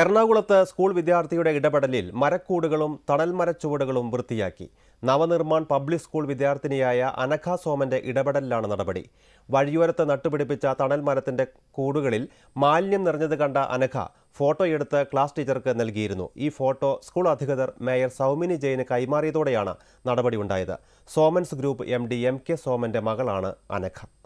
എറണാകുളത്ത് സ്കൂൾ വിദ്യാർത്ഥിയുടെ ഇടപെടലിൽ മരക്കൂടുകളും തണൽമരച്ചുവടുകളും വൃത്തിയാക്കി നവനിർമ്മാൺ പബ്ലിക് സ്കൂൾ വിദ്യാർത്ഥിനിയായ അനഘ സോമന്റെ ഇടപെടലിലാണ് നടപടി വഴിയോരത്ത് നട്ടുപിടിപ്പിച്ച തണൽമരത്തിന്റെ കൂടുകളിൽ മാലിന്യം നിറഞ്ഞത് കണ്ട അനഘ ഫോട്ടോയെടുത്ത് ക്ലാസ് ടീച്ചർക്ക് നൽകിയിരുന്നു ഈ ഫോട്ടോ സ്കൂൾ അധികൃതർ മേയർ സൗമിനി ജയിന് കൈമാറിയതോടെയാണ് നടപടിയുണ്ടായത് Somans group M D M K സോമന്റെ മകളാണ് അനഘ